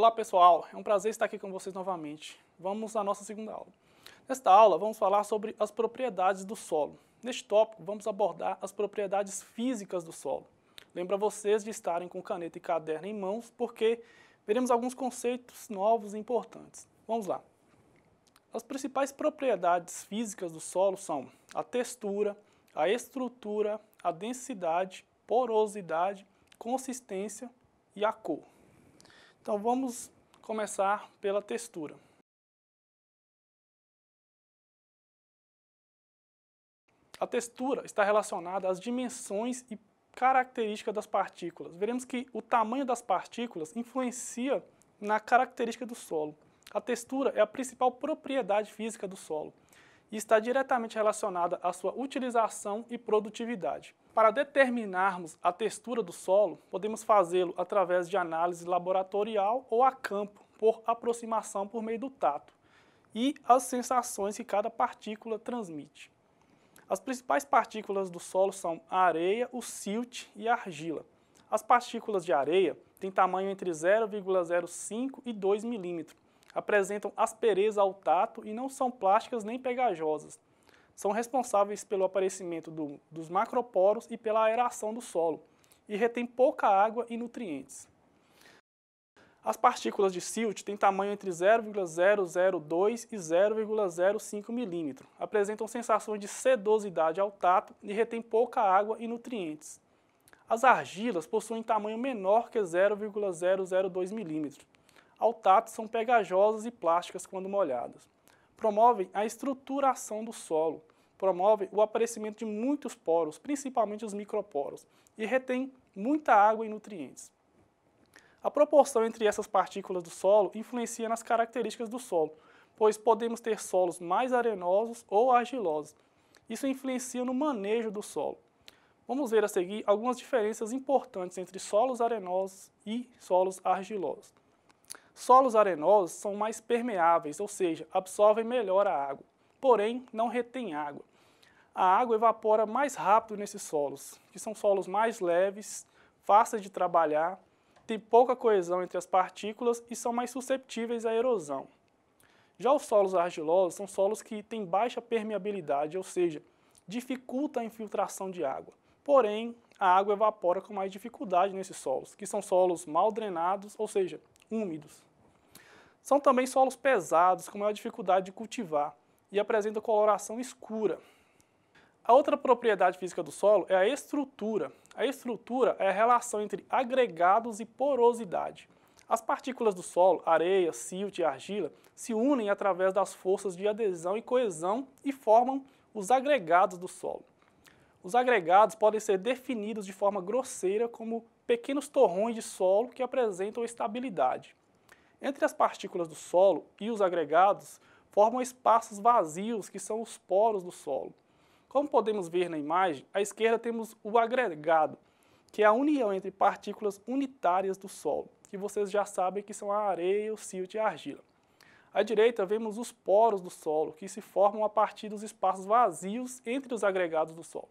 Olá pessoal, é um prazer estar aqui com vocês novamente. Vamos à nossa segunda aula. Nesta aula vamos falar sobre as propriedades do solo. Neste tópico vamos abordar as propriedades físicas do solo. Lembra vocês de estarem com caneta e caderno em mãos porque veremos alguns conceitos novos e importantes. Vamos lá. As principais propriedades físicas do solo são a textura, a estrutura, a densidade, porosidade, consistência e a cor. Então vamos começar pela textura. A textura está relacionada às dimensões e características das partículas. Veremos que o tamanho das partículas influencia na característica do solo. A textura é a principal propriedade física do solo e está diretamente relacionada à sua utilização e produtividade. Para determinarmos a textura do solo, podemos fazê-lo através de análise laboratorial ou a campo, por aproximação por meio do tato, e as sensações que cada partícula transmite. As principais partículas do solo são a areia, o silt e a argila. As partículas de areia têm tamanho entre 0,05 e 2 milímetros, apresentam aspereza ao tato e não são plásticas nem pegajosas são responsáveis pelo aparecimento do, dos macroporos e pela aeração do solo, e retém pouca água e nutrientes. As partículas de silt têm tamanho entre 0,002 e 0,05 milímetro, apresentam sensações de sedosidade ao tato e retêm pouca água e nutrientes. As argilas possuem tamanho menor que 0,002 milímetro. Ao tato, são pegajosas e plásticas quando molhadas. Promovem a estruturação do solo, promove o aparecimento de muitos poros, principalmente os microporos, e retém muita água e nutrientes. A proporção entre essas partículas do solo influencia nas características do solo, pois podemos ter solos mais arenosos ou argilosos. Isso influencia no manejo do solo. Vamos ver a seguir algumas diferenças importantes entre solos arenosos e solos argilosos. Solos arenosos são mais permeáveis, ou seja, absorvem melhor a água porém não retém água. A água evapora mais rápido nesses solos, que são solos mais leves, fáceis de trabalhar, têm pouca coesão entre as partículas e são mais susceptíveis à erosão. Já os solos argilosos são solos que têm baixa permeabilidade, ou seja, dificulta a infiltração de água. Porém, a água evapora com mais dificuldade nesses solos, que são solos mal drenados, ou seja, úmidos. São também solos pesados, com maior dificuldade de cultivar, e apresenta coloração escura. A outra propriedade física do solo é a estrutura. A estrutura é a relação entre agregados e porosidade. As partículas do solo, areia, silt e argila, se unem através das forças de adesão e coesão e formam os agregados do solo. Os agregados podem ser definidos de forma grosseira como pequenos torrões de solo que apresentam estabilidade. Entre as partículas do solo e os agregados formam espaços vazios, que são os poros do solo. Como podemos ver na imagem, à esquerda temos o agregado, que é a união entre partículas unitárias do solo, que vocês já sabem que são a areia, o silt e a argila. À direita vemos os poros do solo, que se formam a partir dos espaços vazios entre os agregados do solo.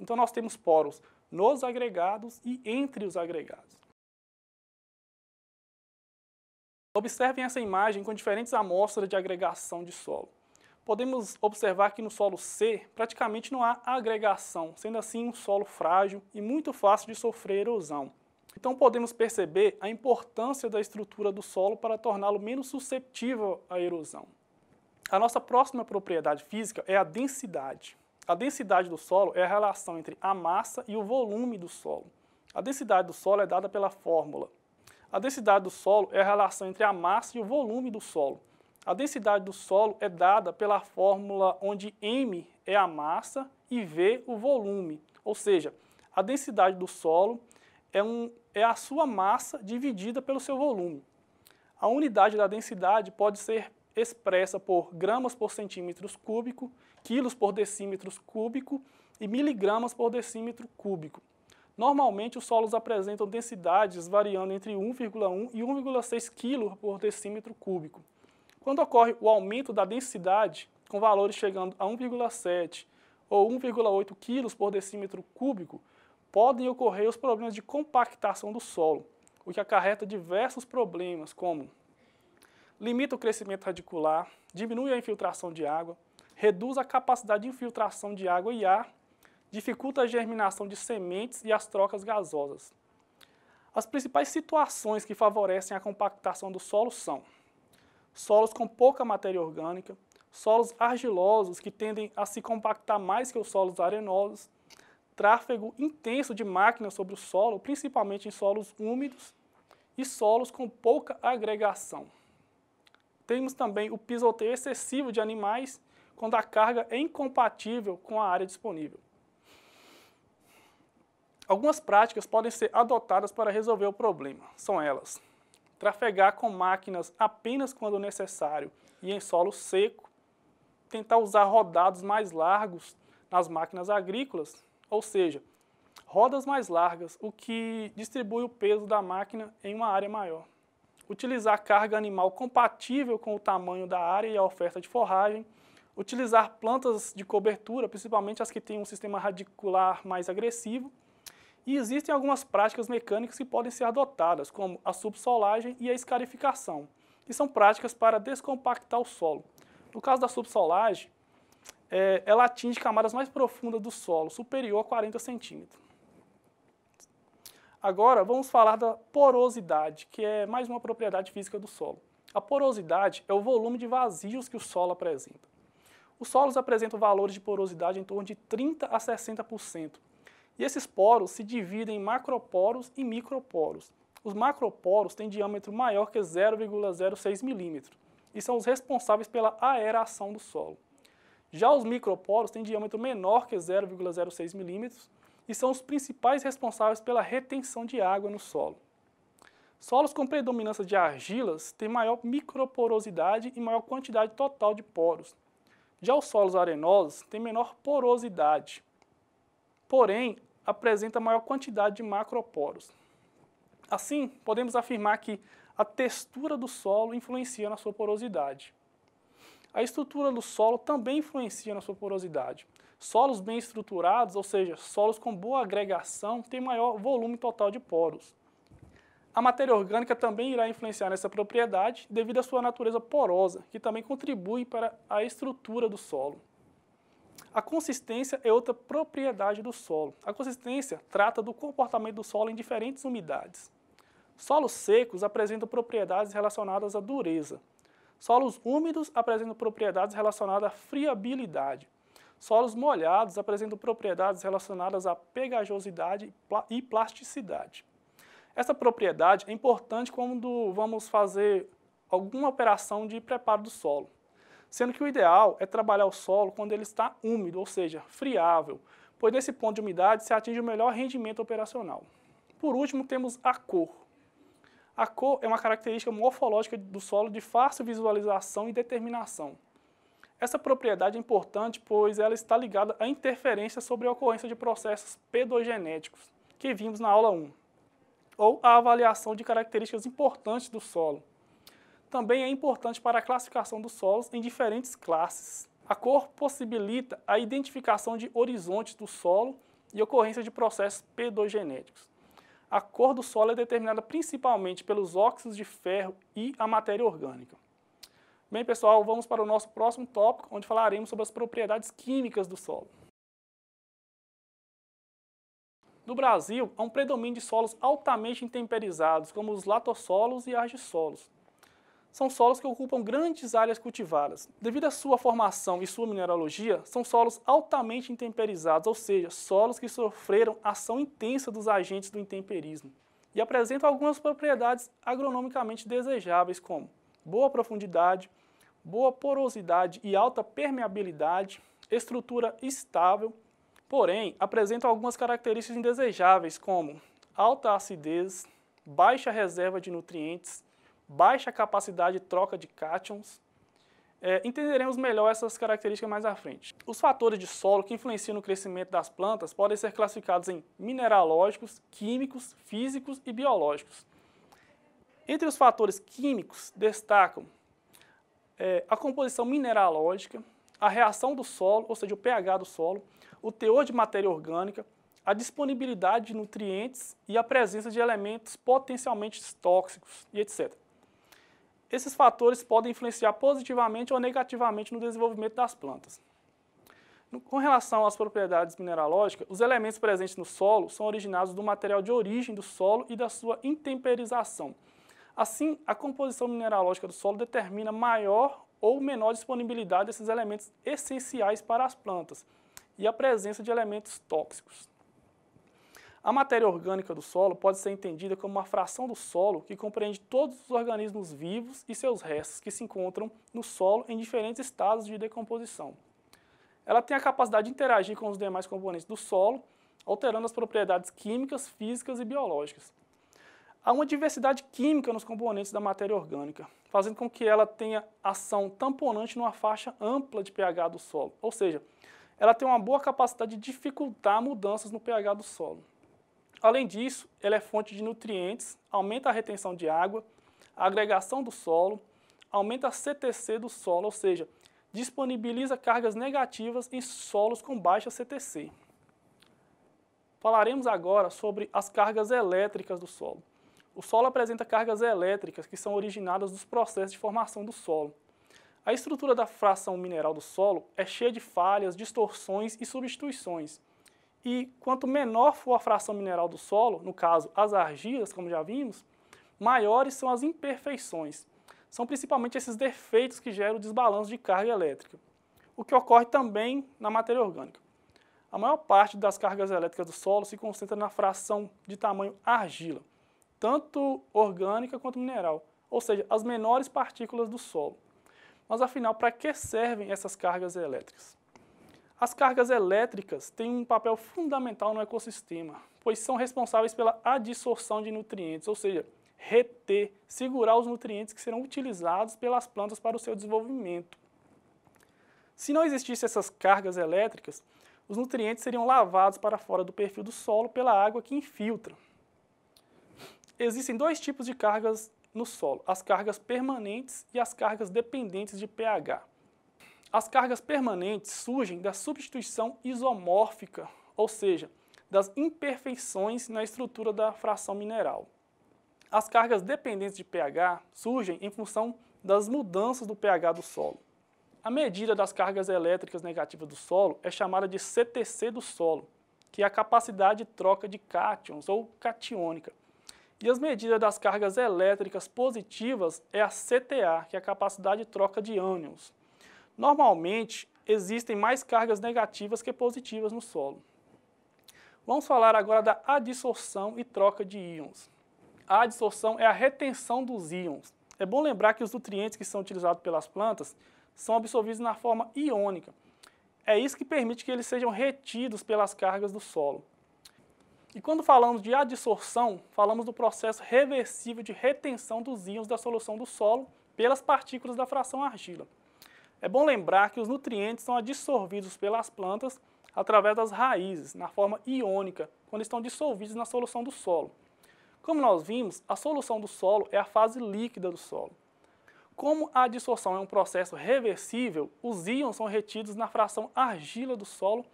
Então nós temos poros nos agregados e entre os agregados. Observem essa imagem com diferentes amostras de agregação de solo. Podemos observar que no solo C praticamente não há agregação, sendo assim um solo frágil e muito fácil de sofrer erosão. Então podemos perceber a importância da estrutura do solo para torná-lo menos susceptível à erosão. A nossa próxima propriedade física é a densidade. A densidade do solo é a relação entre a massa e o volume do solo. A densidade do solo é dada pela fórmula a densidade do solo é a relação entre a massa e o volume do solo. A densidade do solo é dada pela fórmula onde m é a massa e v o volume, ou seja, a densidade do solo é, um, é a sua massa dividida pelo seu volume. A unidade da densidade pode ser expressa por gramas por centímetros cúbico, quilos por decímetros cúbico e miligramas por decímetro cúbico. Normalmente, os solos apresentam densidades variando entre 1,1 e 1,6 kg por decímetro cúbico. Quando ocorre o aumento da densidade, com valores chegando a 1,7 ou 1,8 kg por decímetro cúbico, podem ocorrer os problemas de compactação do solo, o que acarreta diversos problemas, como limita o crescimento radicular, diminui a infiltração de água, reduz a capacidade de infiltração de água e ar dificulta a germinação de sementes e as trocas gasosas. As principais situações que favorecem a compactação do solo são solos com pouca matéria orgânica, solos argilosos que tendem a se compactar mais que os solos arenosos, tráfego intenso de máquinas sobre o solo, principalmente em solos úmidos, e solos com pouca agregação. Temos também o pisoteio excessivo de animais quando a carga é incompatível com a área disponível. Algumas práticas podem ser adotadas para resolver o problema. São elas: trafegar com máquinas apenas quando necessário e em solo seco, tentar usar rodados mais largos nas máquinas agrícolas, ou seja, rodas mais largas, o que distribui o peso da máquina em uma área maior. Utilizar carga animal compatível com o tamanho da área e a oferta de forragem. Utilizar plantas de cobertura, principalmente as que têm um sistema radicular mais agressivo e existem algumas práticas mecânicas que podem ser adotadas, como a subsolagem e a escarificação, que são práticas para descompactar o solo. No caso da subsolagem, é, ela atinge camadas mais profundas do solo, superior a 40 centímetros. Agora, vamos falar da porosidade, que é mais uma propriedade física do solo. A porosidade é o volume de vazios que o solo apresenta. Os solos apresentam valores de porosidade em torno de 30 a 60%, e esses poros se dividem em macroporos e microporos. Os macroporos têm diâmetro maior que 0,06 milímetros e são os responsáveis pela aeração do solo. Já os microporos têm diâmetro menor que 0,06 milímetros e são os principais responsáveis pela retenção de água no solo. Solos com predominância de argilas têm maior microporosidade e maior quantidade total de poros. Já os solos arenosos têm menor porosidade, porém apresenta maior quantidade de macroporos. Assim, podemos afirmar que a textura do solo influencia na sua porosidade. A estrutura do solo também influencia na sua porosidade. Solos bem estruturados, ou seja, solos com boa agregação, têm maior volume total de poros. A matéria orgânica também irá influenciar nessa propriedade devido à sua natureza porosa, que também contribui para a estrutura do solo. A consistência é outra propriedade do solo. A consistência trata do comportamento do solo em diferentes umidades. Solos secos apresentam propriedades relacionadas à dureza. Solos úmidos apresentam propriedades relacionadas à friabilidade. Solos molhados apresentam propriedades relacionadas à pegajosidade e plasticidade. Essa propriedade é importante quando vamos fazer alguma operação de preparo do solo sendo que o ideal é trabalhar o solo quando ele está úmido, ou seja, friável, pois nesse ponto de umidade se atinge o melhor rendimento operacional. Por último, temos a cor. A cor é uma característica morfológica do solo de fácil visualização e determinação. Essa propriedade é importante, pois ela está ligada à interferência sobre a ocorrência de processos pedogenéticos, que vimos na aula 1, ou à avaliação de características importantes do solo, também é importante para a classificação dos solos em diferentes classes. A cor possibilita a identificação de horizontes do solo e ocorrência de processos pedogenéticos. A cor do solo é determinada principalmente pelos óxidos de ferro e a matéria orgânica. Bem, pessoal, vamos para o nosso próximo tópico, onde falaremos sobre as propriedades químicas do solo. No Brasil, há um predomínio de solos altamente intemperizados, como os latossolos e argissolos são solos que ocupam grandes áreas cultivadas. Devido à sua formação e sua mineralogia, são solos altamente intemperizados, ou seja, solos que sofreram ação intensa dos agentes do intemperismo e apresentam algumas propriedades agronomicamente desejáveis, como boa profundidade, boa porosidade e alta permeabilidade, estrutura estável, porém apresentam algumas características indesejáveis, como alta acidez, baixa reserva de nutrientes, baixa capacidade de troca de cátions. É, entenderemos melhor essas características mais à frente. Os fatores de solo que influenciam no crescimento das plantas podem ser classificados em mineralógicos, químicos, físicos e biológicos. Entre os fatores químicos destacam é, a composição mineralógica, a reação do solo, ou seja, o pH do solo, o teor de matéria orgânica, a disponibilidade de nutrientes e a presença de elementos potencialmente tóxicos e etc. Esses fatores podem influenciar positivamente ou negativamente no desenvolvimento das plantas. com relação às propriedades mineralógicas, os elementos presentes no solo são originados do material de origem do solo e da sua intemperização. Assim, a composição mineralógica do solo determina maior ou menor disponibilidade desses elementos essenciais para as plantas e a presença de elementos tóxicos. A matéria orgânica do solo pode ser entendida como uma fração do solo que compreende todos os organismos vivos e seus restos que se encontram no solo em diferentes estados de decomposição. Ela tem a capacidade de interagir com os demais componentes do solo, alterando as propriedades químicas, físicas e biológicas. Há uma diversidade química nos componentes da matéria orgânica, fazendo com que ela tenha ação tamponante numa faixa ampla de pH do solo, ou seja, ela tem uma boa capacidade de dificultar mudanças no pH do solo. Além disso, ela é fonte de nutrientes, aumenta a retenção de água, a agregação do solo, aumenta a CTC do solo, ou seja, disponibiliza cargas negativas em solos com baixa CTC. Falaremos agora sobre as cargas elétricas do solo. O solo apresenta cargas elétricas que são originadas dos processos de formação do solo. A estrutura da fração mineral do solo é cheia de falhas, distorções e substituições. E quanto menor for a fração mineral do solo, no caso as argilas, como já vimos, maiores são as imperfeições. São principalmente esses defeitos que geram o desbalanço de carga elétrica, o que ocorre também na matéria orgânica. A maior parte das cargas elétricas do solo se concentra na fração de tamanho argila, tanto orgânica quanto mineral, ou seja, as menores partículas do solo. Mas afinal, para que servem essas cargas elétricas? As cargas elétricas têm um papel fundamental no ecossistema, pois são responsáveis pela adsorção de nutrientes, ou seja, reter, segurar os nutrientes que serão utilizados pelas plantas para o seu desenvolvimento. Se não existissem essas cargas elétricas, os nutrientes seriam lavados para fora do perfil do solo pela água que infiltra. Existem dois tipos de cargas no solo, as cargas permanentes e as cargas dependentes de pH as cargas permanentes surgem da substituição isomórfica, ou seja, das imperfeições na estrutura da fração mineral. As cargas dependentes de pH surgem em função das mudanças do pH do solo. A medida das cargas elétricas negativas do solo é chamada de CTC do solo, que é a capacidade de troca de cátions ou catiônica. E as medidas das cargas elétricas positivas é a CTA, que é a capacidade de troca de ânions. Normalmente, existem mais cargas negativas que positivas no solo. Vamos falar agora da adsorção e troca de íons. A adsorção é a retenção dos íons. É bom lembrar que os nutrientes que são utilizados pelas plantas são absorvidos na forma iônica. É isso que permite que eles sejam retidos pelas cargas do solo. E quando falamos de adsorção, falamos do processo reversível de retenção dos íons da solução do solo pelas partículas da fração argila. É bom lembrar que os nutrientes são absorvidos pelas plantas através das raízes, na forma iônica, quando estão dissolvidos na solução do solo. Como nós vimos, a solução do solo é a fase líquida do solo. Como a adsorção é um processo reversível, os íons são retidos na fração argila do solo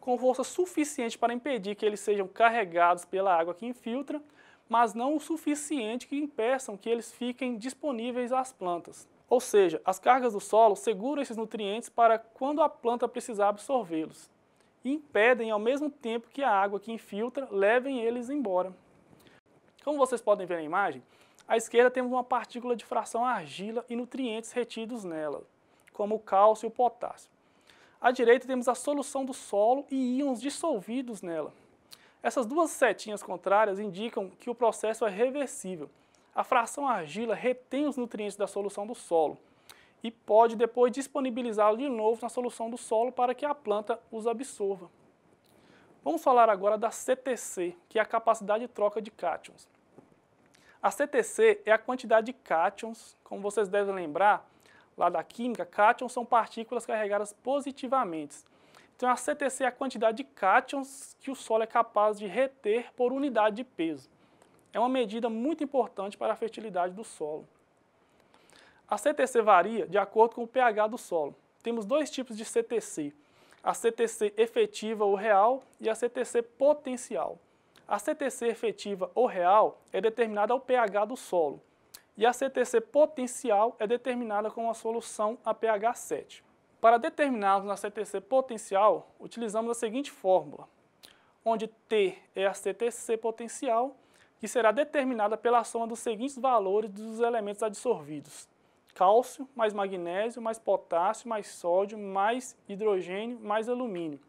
com força suficiente para impedir que eles sejam carregados pela água que infiltra, mas não o suficiente que impeçam que eles fiquem disponíveis às plantas. Ou seja, as cargas do solo seguram esses nutrientes para quando a planta precisar absorvê-los e impedem ao mesmo tempo que a água que infiltra levem eles embora. Como vocês podem ver na imagem, à esquerda temos uma partícula de fração argila e nutrientes retidos nela, como o cálcio e o potássio. À direita temos a solução do solo e íons dissolvidos nela. Essas duas setinhas contrárias indicam que o processo é reversível, a fração argila retém os nutrientes da solução do solo e pode depois disponibilizá-lo de novo na solução do solo para que a planta os absorva. Vamos falar agora da CTC, que é a capacidade de troca de cátions. A CTC é a quantidade de cátions, como vocês devem lembrar, lá da química, cátions são partículas carregadas positivamente. Então a CTC é a quantidade de cátions que o solo é capaz de reter por unidade de peso é uma medida muito importante para a fertilidade do solo. A CTC varia de acordo com o pH do solo. Temos dois tipos de CTC, a CTC efetiva ou real e a CTC potencial. A CTC efetiva ou real é determinada ao pH do solo e a CTC potencial é determinada com a solução a pH 7. Para determinarmos a CTC potencial, utilizamos a seguinte fórmula, onde T é a CTC potencial que será determinada pela soma dos seguintes valores dos elementos adsorvidos. Cálcio, mais magnésio, mais potássio, mais sódio, mais hidrogênio, mais alumínio.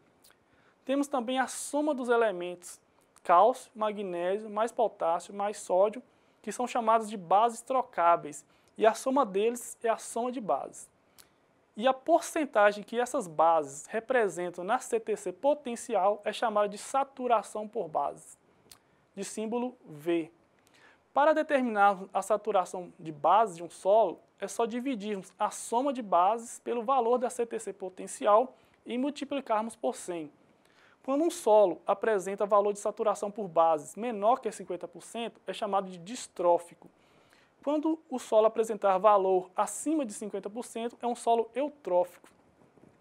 Temos também a soma dos elementos cálcio, magnésio, mais potássio, mais sódio, que são chamados de bases trocáveis, e a soma deles é a soma de bases. E a porcentagem que essas bases representam na CTC potencial é chamada de saturação por bases de símbolo V. Para determinar a saturação de bases de um solo, é só dividirmos a soma de bases pelo valor da CTC potencial e multiplicarmos por 100. Quando um solo apresenta valor de saturação por bases menor que 50%, é chamado de distrófico. Quando o solo apresentar valor acima de 50%, é um solo eutrófico.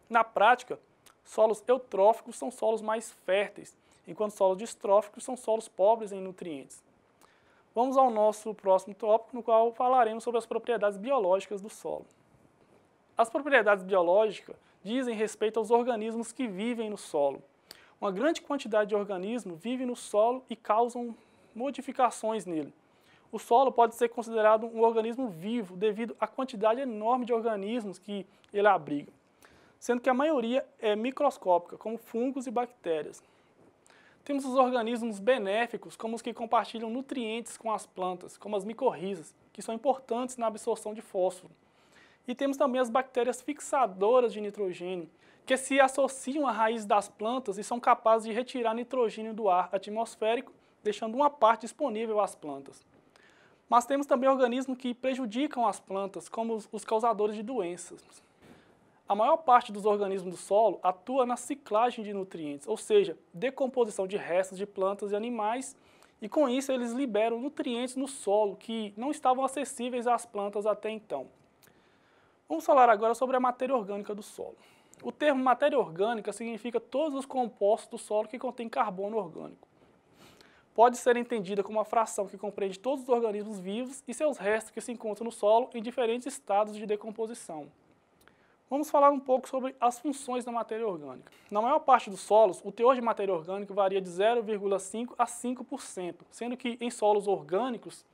Na prática, solos eutróficos são solos mais férteis, enquanto solos distróficos são solos pobres em nutrientes. Vamos ao nosso próximo tópico, no qual falaremos sobre as propriedades biológicas do solo. As propriedades biológicas dizem respeito aos organismos que vivem no solo. Uma grande quantidade de organismos vive no solo e causam modificações nele. O solo pode ser considerado um organismo vivo devido à quantidade enorme de organismos que ele abriga, sendo que a maioria é microscópica, como fungos e bactérias. Temos os organismos benéficos, como os que compartilham nutrientes com as plantas, como as micorrizas, que são importantes na absorção de fósforo. E temos também as bactérias fixadoras de nitrogênio, que se associam à raiz das plantas e são capazes de retirar nitrogênio do ar atmosférico, deixando uma parte disponível às plantas. Mas temos também organismos que prejudicam as plantas, como os causadores de doenças, a maior parte dos organismos do solo atua na ciclagem de nutrientes, ou seja, decomposição de restos de plantas e animais, e com isso eles liberam nutrientes no solo que não estavam acessíveis às plantas até então. Vamos falar agora sobre a matéria orgânica do solo. O termo matéria orgânica significa todos os compostos do solo que contêm carbono orgânico. Pode ser entendida como uma fração que compreende todos os organismos vivos e seus restos que se encontram no solo em diferentes estados de decomposição. Vamos falar um pouco sobre as funções da matéria orgânica. Na maior parte dos solos, o teor de matéria orgânica varia de 0,5 a 5%, sendo que em solos orgânicos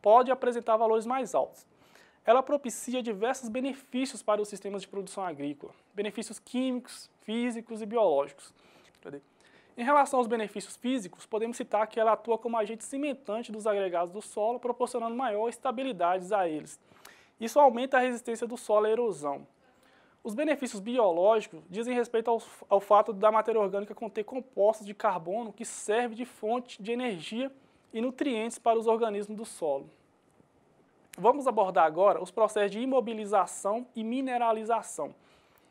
pode apresentar valores mais altos. Ela propicia diversos benefícios para os sistemas de produção agrícola, benefícios químicos, físicos e biológicos. Em relação aos benefícios físicos, podemos citar que ela atua como agente cimentante dos agregados do solo, proporcionando maior estabilidade a eles. Isso aumenta a resistência do solo à erosão. Os benefícios biológicos dizem respeito ao, ao fato da matéria orgânica conter compostos de carbono que serve de fonte de energia e nutrientes para os organismos do solo. Vamos abordar agora os processos de imobilização e mineralização.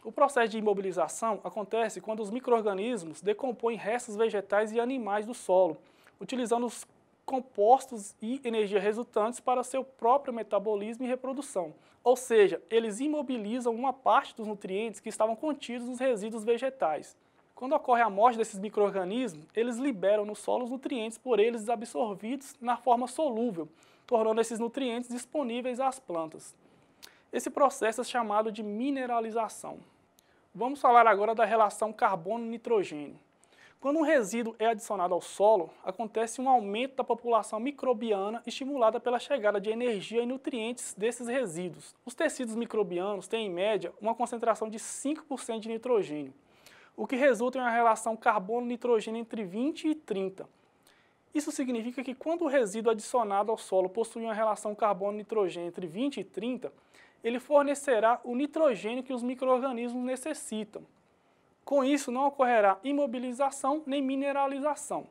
O processo de imobilização acontece quando os micro-organismos decompõem restos vegetais e animais do solo, utilizando os compostos e energia resultantes para seu próprio metabolismo e reprodução. Ou seja, eles imobilizam uma parte dos nutrientes que estavam contidos nos resíduos vegetais. Quando ocorre a morte desses microrganismos, eles liberam no solo os nutrientes por eles absorvidos na forma solúvel, tornando esses nutrientes disponíveis às plantas. Esse processo é chamado de mineralização. Vamos falar agora da relação carbono-nitrogênio. Quando um resíduo é adicionado ao solo, acontece um aumento da população microbiana estimulada pela chegada de energia e nutrientes desses resíduos. Os tecidos microbianos têm, em média, uma concentração de 5% de nitrogênio, o que resulta em uma relação carbono-nitrogênio entre 20 e 30. Isso significa que quando o resíduo adicionado ao solo possui uma relação carbono-nitrogênio entre 20 e 30, ele fornecerá o nitrogênio que os micro-organismos necessitam. Com isso, não ocorrerá imobilização nem mineralização.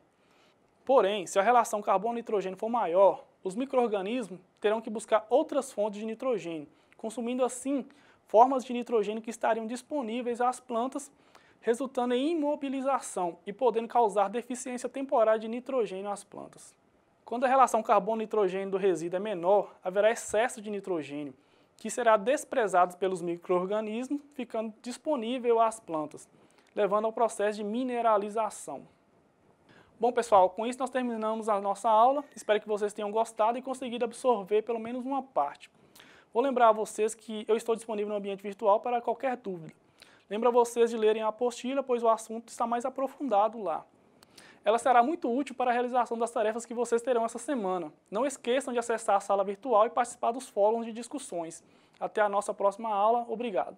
Porém, se a relação carbono-nitrogênio for maior, os microrganismos terão que buscar outras fontes de nitrogênio, consumindo assim formas de nitrogênio que estariam disponíveis às plantas, resultando em imobilização e podendo causar deficiência temporária de nitrogênio às plantas. Quando a relação carbono-nitrogênio do resíduo é menor, haverá excesso de nitrogênio, que será desprezado pelos micro-organismos, ficando disponível às plantas, levando ao processo de mineralização. Bom, pessoal, com isso nós terminamos a nossa aula. Espero que vocês tenham gostado e conseguido absorver pelo menos uma parte. Vou lembrar a vocês que eu estou disponível no ambiente virtual para qualquer dúvida. Lembro a vocês de lerem a apostila, pois o assunto está mais aprofundado lá ela será muito útil para a realização das tarefas que vocês terão essa semana. Não esqueçam de acessar a sala virtual e participar dos fóruns de discussões. Até a nossa próxima aula. Obrigado.